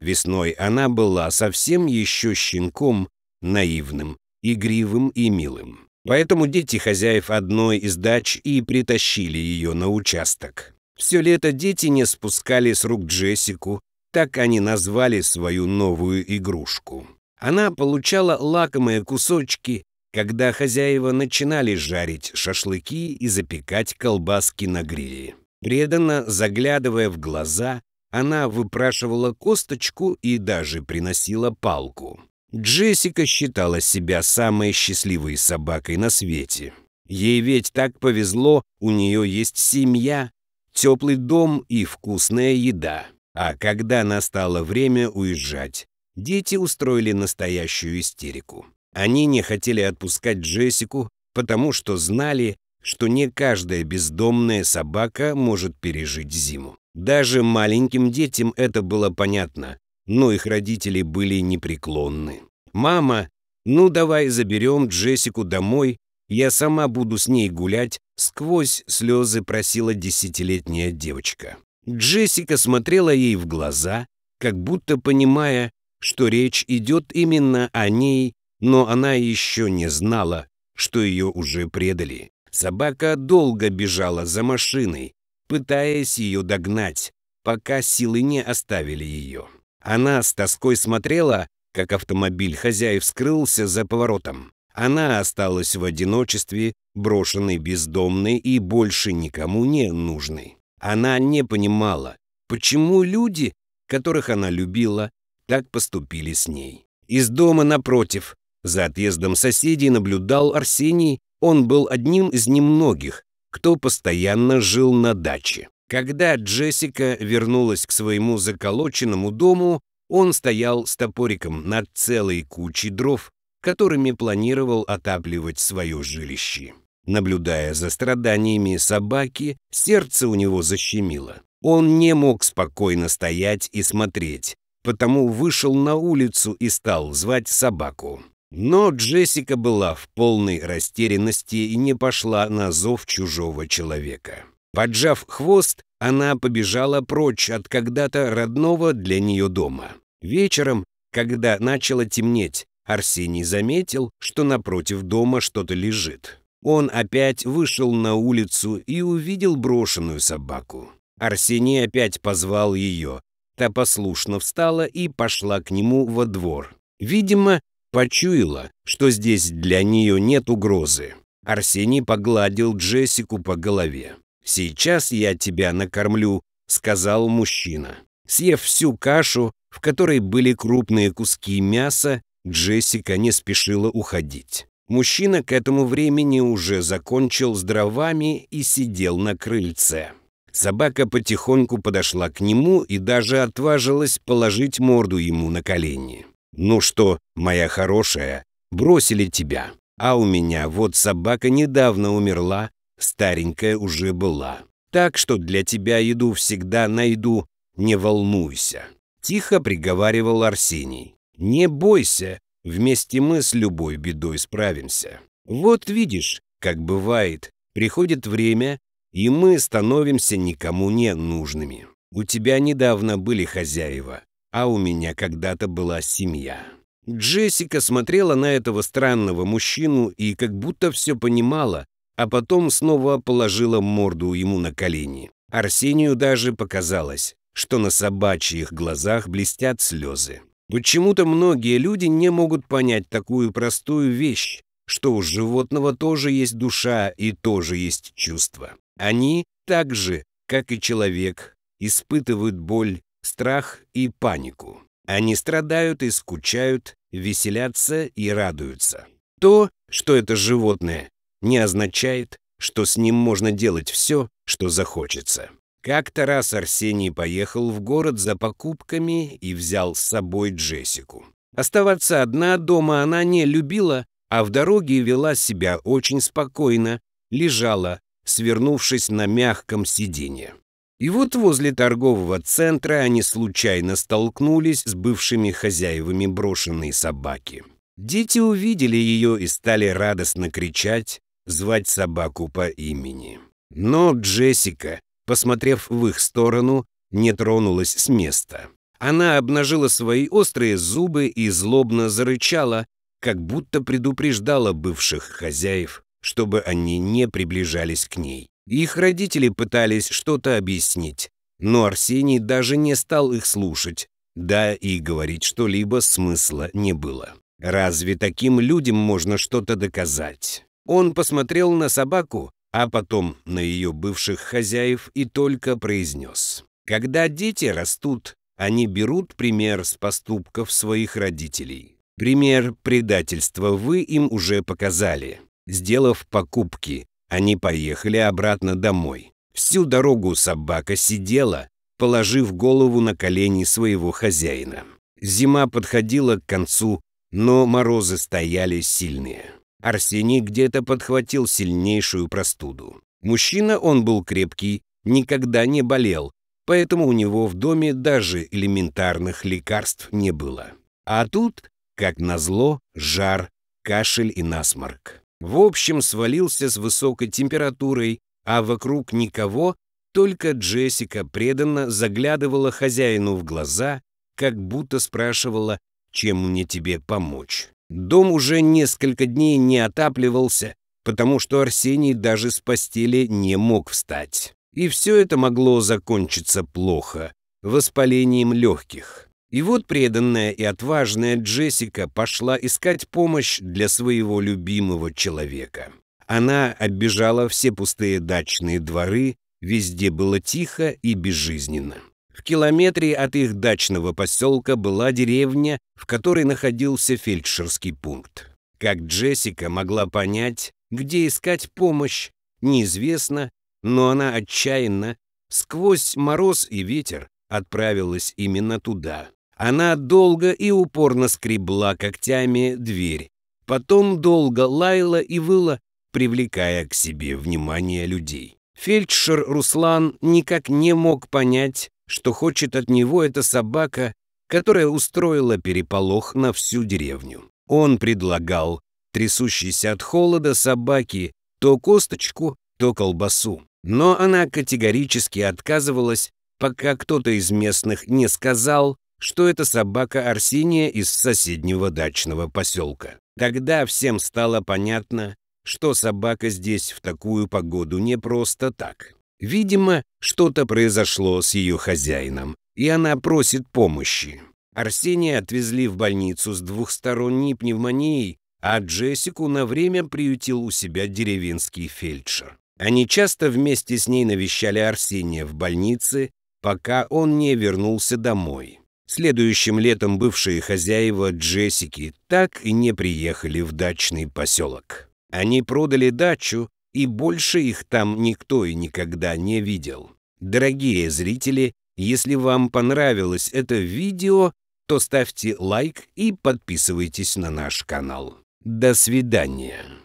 Весной она была совсем еще щенком, наивным, игривым и милым. Поэтому дети хозяев одной из дач и притащили ее на участок. Все лето дети не спускали с рук Джессику, так они назвали свою новую игрушку. Она получала лакомые кусочки, когда хозяева начинали жарить шашлыки и запекать колбаски на гриле. Преданно заглядывая в глаза, она выпрашивала косточку и даже приносила палку. Джессика считала себя самой счастливой собакой на свете. Ей ведь так повезло, у нее есть семья, теплый дом и вкусная еда. А когда настало время уезжать, дети устроили настоящую истерику. Они не хотели отпускать Джессику, потому что знали, что не каждая бездомная собака может пережить зиму. Даже маленьким детям это было понятно, но их родители были непреклонны. «Мама, ну давай заберем Джессику домой, я сама буду с ней гулять», сквозь слезы просила десятилетняя девочка. Джессика смотрела ей в глаза, как будто понимая, что речь идет именно о ней, но она еще не знала, что ее уже предали. Собака долго бежала за машиной, пытаясь ее догнать, пока силы не оставили ее. Она с тоской смотрела, как автомобиль хозяев скрылся за поворотом. Она осталась в одиночестве, брошенной бездомной и больше никому не нужной. Она не понимала, почему люди, которых она любила, так поступили с ней. Из дома напротив, за отъездом соседей наблюдал Арсений, он был одним из немногих, кто постоянно жил на даче. Когда Джессика вернулась к своему заколоченному дому, он стоял с топориком над целой кучей дров, которыми планировал отапливать свое жилище. Наблюдая за страданиями собаки, сердце у него защемило. Он не мог спокойно стоять и смотреть, потому вышел на улицу и стал звать собаку. Но Джессика была в полной растерянности и не пошла на зов чужого человека. Поджав хвост, она побежала прочь от когда-то родного для нее дома. Вечером, когда начало темнеть, Арсений заметил, что напротив дома что-то лежит. Он опять вышел на улицу и увидел брошенную собаку. Арсений опять позвал ее. Та послушно встала и пошла к нему во двор. Видимо, Почуяла, что здесь для нее нет угрозы. Арсений погладил Джессику по голове. «Сейчас я тебя накормлю», — сказал мужчина. Съев всю кашу, в которой были крупные куски мяса, Джессика не спешила уходить. Мужчина к этому времени уже закончил с дровами и сидел на крыльце. Собака потихоньку подошла к нему и даже отважилась положить морду ему на колени. «Ну что, моя хорошая, бросили тебя, а у меня вот собака недавно умерла, старенькая уже была. Так что для тебя еду всегда найду, не волнуйся», — тихо приговаривал Арсений. «Не бойся, вместе мы с любой бедой справимся. Вот видишь, как бывает, приходит время, и мы становимся никому не нужными. У тебя недавно были хозяева, а у меня когда-то была семья. Джессика смотрела на этого странного мужчину и как будто все понимала, а потом снова положила морду ему на колени. Арсению даже показалось, что на собачьих глазах блестят слезы. Почему-то многие люди не могут понять такую простую вещь, что у животного тоже есть душа и тоже есть чувства. Они так же, как и человек, испытывают боль страх и панику. Они страдают и скучают, веселятся и радуются. То, что это животное, не означает, что с ним можно делать все, что захочется. Как-то раз Арсений поехал в город за покупками и взял с собой Джессику. Оставаться одна дома она не любила, а в дороге вела себя очень спокойно, лежала, свернувшись на мягком сиденье. И вот возле торгового центра они случайно столкнулись с бывшими хозяевами брошенной собаки. Дети увидели ее и стали радостно кричать, звать собаку по имени. Но Джессика, посмотрев в их сторону, не тронулась с места. Она обнажила свои острые зубы и злобно зарычала, как будто предупреждала бывших хозяев, чтобы они не приближались к ней. Их родители пытались что-то объяснить, но Арсений даже не стал их слушать. Да и говорить что-либо смысла не было. Разве таким людям можно что-то доказать? Он посмотрел на собаку, а потом на ее бывших хозяев и только произнес. Когда дети растут, они берут пример с поступков своих родителей. Пример предательства вы им уже показали, сделав покупки, они поехали обратно домой. Всю дорогу собака сидела, положив голову на колени своего хозяина. Зима подходила к концу, но морозы стояли сильные. Арсений где-то подхватил сильнейшую простуду. Мужчина он был крепкий, никогда не болел, поэтому у него в доме даже элементарных лекарств не было. А тут, как назло, жар, кашель и насморк. В общем, свалился с высокой температурой, а вокруг никого, только Джессика преданно заглядывала хозяину в глаза, как будто спрашивала, чем мне тебе помочь. Дом уже несколько дней не отапливался, потому что Арсений даже с постели не мог встать. И все это могло закончиться плохо, воспалением легких. И вот преданная и отважная Джессика пошла искать помощь для своего любимого человека. Она оббежала все пустые дачные дворы, везде было тихо и безжизненно. В километре от их дачного поселка была деревня, в которой находился фельдшерский пункт. Как Джессика могла понять, где искать помощь, неизвестно, но она отчаянно, сквозь мороз и ветер, отправилась именно туда, она долго и упорно скребла когтями дверь. Потом долго лаяла и выла, привлекая к себе внимание людей. Фельдшер Руслан никак не мог понять, что хочет от него эта собака, которая устроила переполох на всю деревню. Он предлагал трясущейся от холода собаке то косточку, то колбасу. Но она категорически отказывалась, пока кто-то из местных не сказал, что это собака Арсения из соседнего дачного поселка. Тогда всем стало понятно, что собака здесь в такую погоду не просто так. Видимо, что-то произошло с ее хозяином, и она просит помощи. Арсения отвезли в больницу с двухсторонней пневмонией, а Джессику на время приютил у себя деревенский фельдшер. Они часто вместе с ней навещали Арсения в больнице, пока он не вернулся домой. Следующим летом бывшие хозяева Джессики так и не приехали в дачный поселок. Они продали дачу, и больше их там никто и никогда не видел. Дорогие зрители, если вам понравилось это видео, то ставьте лайк и подписывайтесь на наш канал. До свидания.